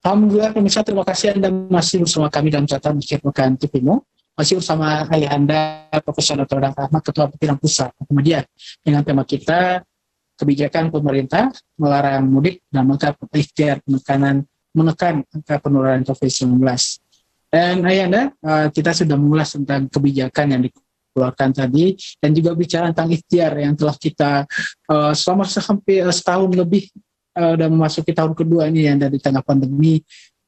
Alhamdulillah pemirsa terima kasih Anda masih bersama kami dalam catatan Mikir Pekan TVMO. Masih bersama ayah Anda Profesor Dr. Ahmad Ketua Pimpinan Pusat Kemudian dengan tema kita kebijakan pemerintah melarang mudik dan maka ikhtiar penekanan menekan angka penularan COVID-19. Dan ayah Anda, eh, kita sudah mengulas tentang kebijakan yang dikeluarkan tadi dan juga bicara tentang ikhtiar yang telah kita eh, selama sehampir setahun lebih uh, eh, udah memasuki tahun kedua ini yang dari tengah pandemi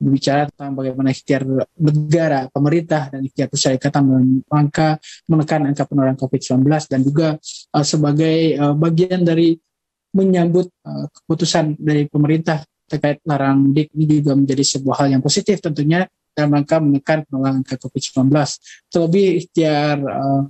berbicara tentang bagaimana ikhtiar negara, pemerintah dan ikhtiar persyarikatan dalam rangka menekan angka penularan COVID-19 dan juga uh, sebagai uh, bagian dari menyambut uh, keputusan dari pemerintah terkait larangan mudik ini juga menjadi sebuah hal yang positif tentunya dalam rangka menekan penularan angka COVID-19. Terlebih ikhtiar uh,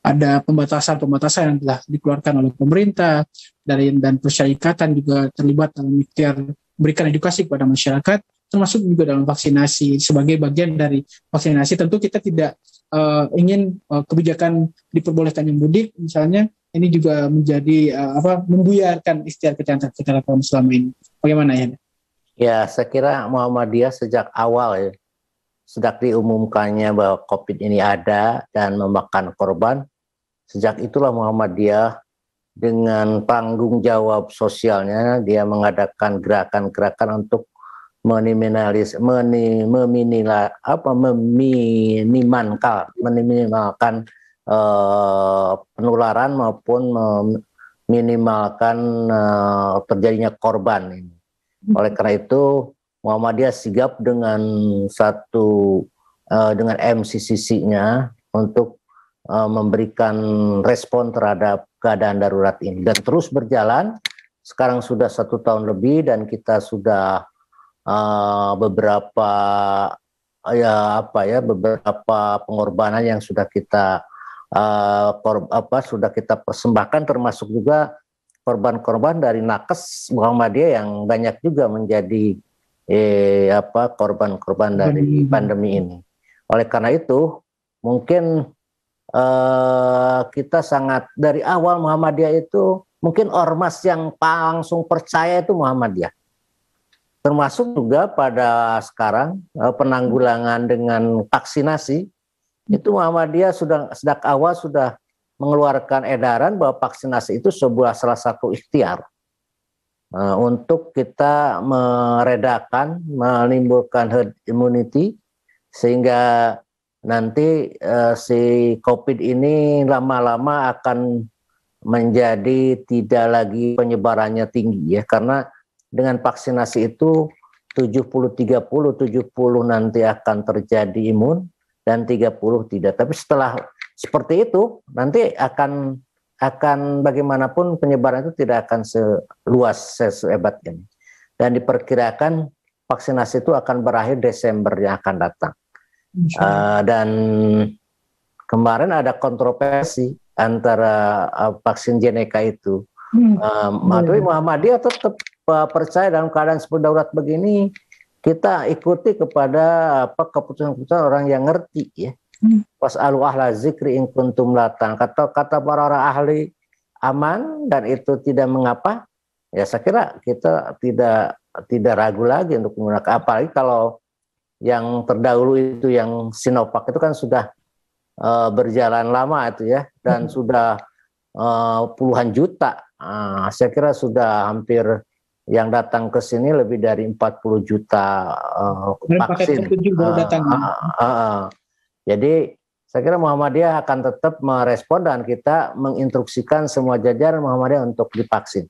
ada pembatasan-pembatasan yang telah dikeluarkan oleh pemerintah dari dan persyarikatan juga terlibat dalam ikhtiar berikan edukasi kepada masyarakat termasuk juga dalam vaksinasi sebagai bagian dari vaksinasi tentu kita tidak uh, ingin uh, kebijakan diperbolehkan yang mudik misalnya ini juga menjadi uh, apa membuyarkan ikhtiar kecantikan kita selama ini bagaimana ya? Ya saya kira Muhammadiyah sejak awal ya Sejak diumumkannya bahwa COVID ini ada dan memakan korban, sejak itulah Muhammadiyah dengan tanggung jawab sosialnya dia mengadakan gerakan-gerakan untuk meniminalis meni, meminila, apa meminimalkan meminimalkan eh, penularan maupun meminimalkan eh, terjadinya korban ini. Oleh karena itu Muhammadiyah sigap dengan satu uh, dengan MCCC-nya untuk uh, memberikan respon terhadap keadaan darurat ini dan terus berjalan. Sekarang sudah satu tahun lebih dan kita sudah uh, beberapa ya apa ya beberapa pengorbanan yang sudah kita uh, kor, apa sudah kita persembahkan termasuk juga korban-korban dari nakes Muhammadiyah yang banyak juga menjadi eh, apa korban-korban dari pandemi ini. Oleh karena itu, mungkin eh, kita sangat dari awal Muhammadiyah itu mungkin ormas yang langsung percaya itu Muhammadiyah. Termasuk juga pada sekarang eh, penanggulangan dengan vaksinasi itu Muhammadiyah sudah sejak awal sudah mengeluarkan edaran bahwa vaksinasi itu sebuah salah satu ikhtiar Eh, untuk kita meredakan, menimbulkan herd immunity sehingga nanti uh, si COVID ini lama-lama akan menjadi tidak lagi penyebarannya tinggi ya karena dengan vaksinasi itu 70 30 70 nanti akan terjadi imun dan 30 tidak. Tapi setelah seperti itu nanti akan akan bagaimanapun penyebaran itu tidak akan seluas sehebat ini. Dan diperkirakan vaksinasi itu akan berakhir Desember yang akan datang. Uh, dan kemarin ada kontroversi antara uh, vaksin Jeneka itu. Hmm. Uh, ah, tapi iya. Muhammadiyah tetap uh, percaya dalam keadaan seperti darurat begini kita ikuti kepada apa keputusan-keputusan orang yang ngerti ya. Was'alu ahla zikri in kuntum latang. Kata, kata para ahli aman dan itu tidak mengapa. Ya saya kira kita tidak tidak ragu lagi untuk menggunakan apalagi kalau yang terdahulu itu yang Sinopak itu kan sudah uh, berjalan lama itu ya dan hmm. sudah uh, puluhan juta. Uh, saya kira sudah hampir yang datang ke sini lebih dari 40 juta uh, vaksin. juga uh, Uh, uh, uh, jadi saya kira Muhammadiyah akan tetap merespon dan kita menginstruksikan semua jajaran Muhammadiyah untuk divaksin.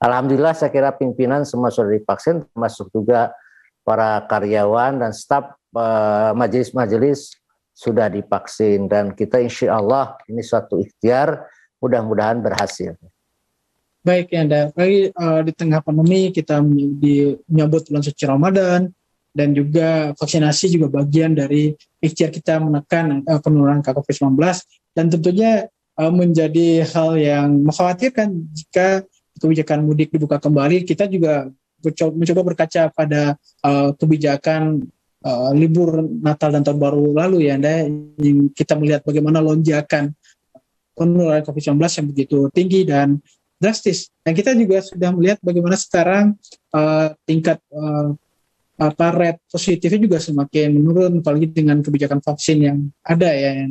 Alhamdulillah saya kira pimpinan semua sudah divaksin, termasuk juga para karyawan dan staf eh, majelis-majelis sudah divaksin dan kita insya Allah ini suatu ikhtiar mudah-mudahan berhasil. Baik ya, Anda. uh, eh, di tengah pandemi kita menyambut bulan suci Ramadan, dan juga vaksinasi juga bagian dari ikhtiar kita menekan uh, eh, penurunan COVID-19 dan tentunya uh, menjadi hal yang mengkhawatirkan jika kebijakan mudik dibuka kembali kita juga mencoba berkaca pada uh, kebijakan uh, libur Natal dan tahun baru lalu ya Anda yang kita melihat bagaimana lonjakan penularan COVID-19 yang begitu tinggi dan drastis. Dan kita juga sudah melihat bagaimana sekarang uh, tingkat uh, apa red positifnya juga semakin menurun apalagi dengan kebijakan vaksin yang ada ya.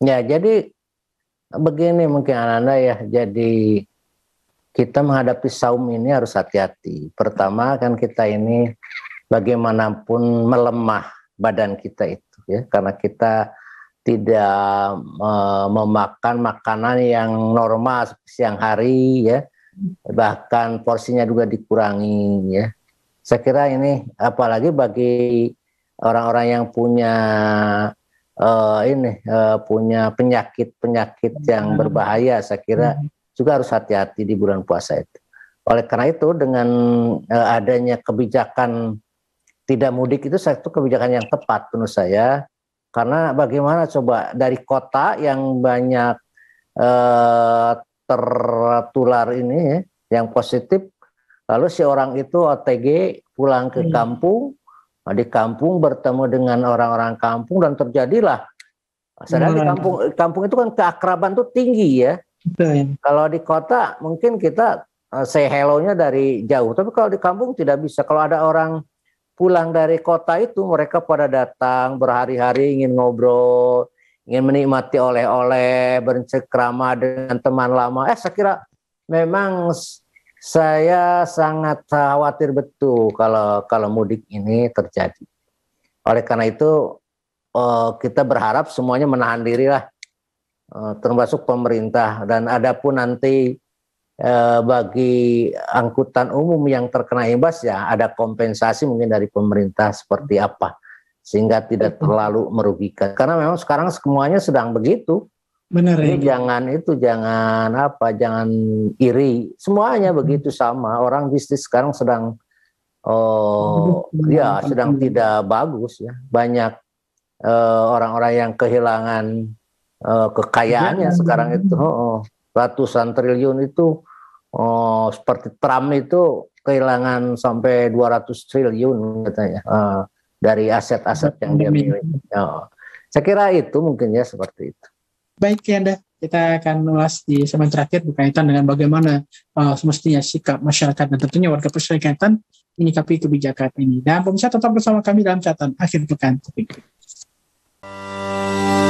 Ya, jadi begini mungkin -anak ya. Jadi kita menghadapi saum ini harus hati-hati. Pertama kan kita ini bagaimanapun melemah badan kita itu ya karena kita tidak memakan makanan yang normal siang hari ya bahkan porsinya juga dikurangi ya saya kira ini apalagi bagi orang-orang yang punya uh, ini uh, punya penyakit-penyakit yang hmm. berbahaya saya kira hmm. juga harus hati-hati di bulan puasa itu. Oleh karena itu dengan uh, adanya kebijakan tidak mudik itu satu kebijakan yang tepat menurut saya karena bagaimana coba dari kota yang banyak uh, tertular ini ya, yang positif Lalu si orang itu OTG pulang ke hmm. kampung, nah, di kampung bertemu dengan orang-orang kampung dan terjadilah. Sedangkan di iya. kampung kampung itu kan keakraban tuh tinggi ya. Hmm. Kalau di kota mungkin kita sehelonya say hello-nya dari jauh, tapi kalau di kampung tidak bisa. Kalau ada orang pulang dari kota itu mereka pada datang berhari-hari ingin ngobrol, ingin menikmati oleh-oleh, bercengkrama dengan teman lama. Eh saya kira memang saya sangat khawatir betul kalau kalau mudik ini terjadi. Oleh karena itu uh, kita berharap semuanya menahan diri lah, uh, termasuk pemerintah. Dan adapun nanti uh, bagi angkutan umum yang terkena imbas ya ada kompensasi mungkin dari pemerintah seperti apa sehingga tidak terlalu merugikan. Karena memang sekarang semuanya sedang begitu Benar. Jadi ya. jangan itu jangan apa jangan iri. Semuanya begitu sama. Orang bisnis sekarang sedang oh ya, ya sedang tidak bagus ya. Banyak orang eh, orang-orang yang kehilangan uh, kekayaannya hmm. sekarang hmm. itu oh, oh, ratusan triliun itu oh, seperti Trump itu kehilangan sampai 200 triliun katanya uh, dari aset-aset yang dia miliki. Oh. Saya kira itu mungkin ya seperti itu. Baik ya Anda, kita akan ulas di segmen terakhir berkaitan dengan bagaimana uh, semestinya sikap masyarakat dan tentunya warga perserikatan menyikapi kebijakan ini. Dan pemirsa tetap bersama kami dalam catatan akhir pekan. terima kasih.